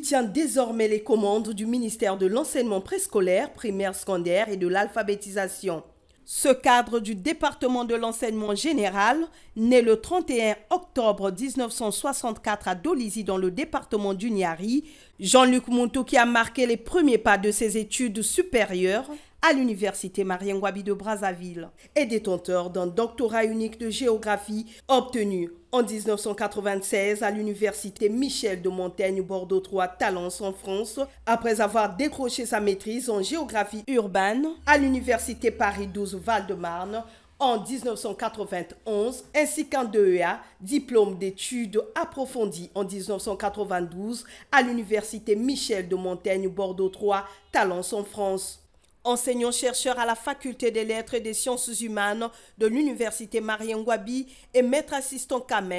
tient désormais les commandes du ministère de l'enseignement préscolaire, primaire, secondaire et de l'alphabétisation. Ce cadre du département de l'enseignement général, né le 31 octobre 1964 à Dolisie dans le département du Niari, Jean-Luc Montou qui a marqué les premiers pas de ses études supérieures, à l'Université Marien-Gwabi de Brazzaville et détenteur d'un doctorat unique de géographie obtenu en 1996 à l'Université Michel de Montaigne Bordeaux 3 Talence en France après avoir décroché sa maîtrise en géographie urbaine à l'Université Paris 12 Val-de-Marne en 1991 ainsi qu'un DEA, diplôme d'études approfondies en 1992 à l'Université Michel de Montaigne Bordeaux 3 Talence en France enseignant-chercheur à la faculté des lettres et des sciences humaines de l'université Marien Gwabi et maître assistant Kames,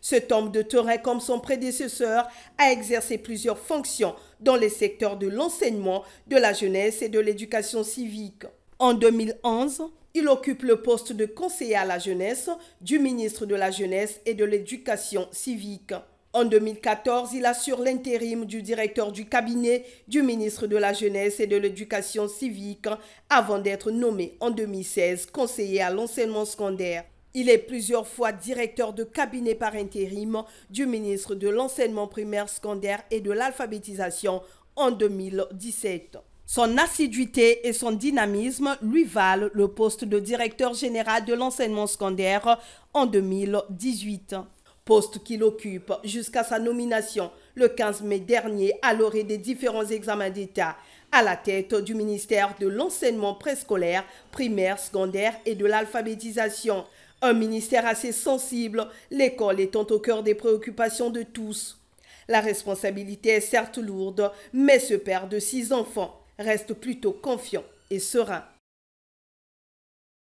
cet homme de terrain comme son prédécesseur a exercé plusieurs fonctions dans les secteurs de l'enseignement, de la jeunesse et de l'éducation civique. En 2011, il occupe le poste de conseiller à la jeunesse du ministre de la Jeunesse et de l'Éducation civique. En 2014, il assure l'intérim du directeur du cabinet du ministre de la Jeunesse et de l'Éducation civique avant d'être nommé en 2016 conseiller à l'enseignement secondaire. Il est plusieurs fois directeur de cabinet par intérim du ministre de l'enseignement primaire, secondaire et de l'alphabétisation en 2017. Son assiduité et son dynamisme lui valent le poste de directeur général de l'enseignement secondaire en 2018 poste qu'il occupe jusqu'à sa nomination le 15 mai dernier à l'orée des différents examens d'État à la tête du ministère de l'enseignement préscolaire, primaire, secondaire et de l'alphabétisation. Un ministère assez sensible, l'école étant au cœur des préoccupations de tous. La responsabilité est certes lourde, mais ce père de six enfants reste plutôt confiant et serein.